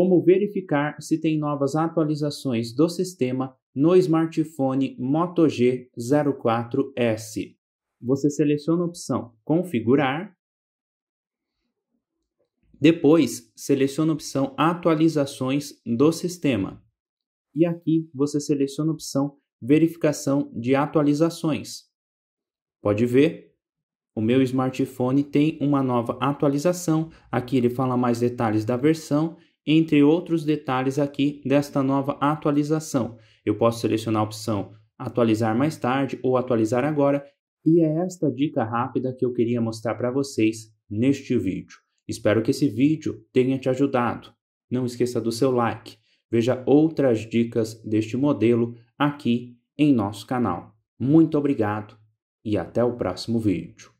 como verificar se tem novas atualizações do sistema no smartphone Moto G 04S. Você seleciona a opção Configurar. Depois, seleciona a opção Atualizações do sistema. E aqui você seleciona a opção Verificação de atualizações. Pode ver, o meu smartphone tem uma nova atualização. Aqui ele fala mais detalhes da versão entre outros detalhes aqui desta nova atualização. Eu posso selecionar a opção atualizar mais tarde ou atualizar agora, e é esta dica rápida que eu queria mostrar para vocês neste vídeo. Espero que esse vídeo tenha te ajudado. Não esqueça do seu like. Veja outras dicas deste modelo aqui em nosso canal. Muito obrigado e até o próximo vídeo.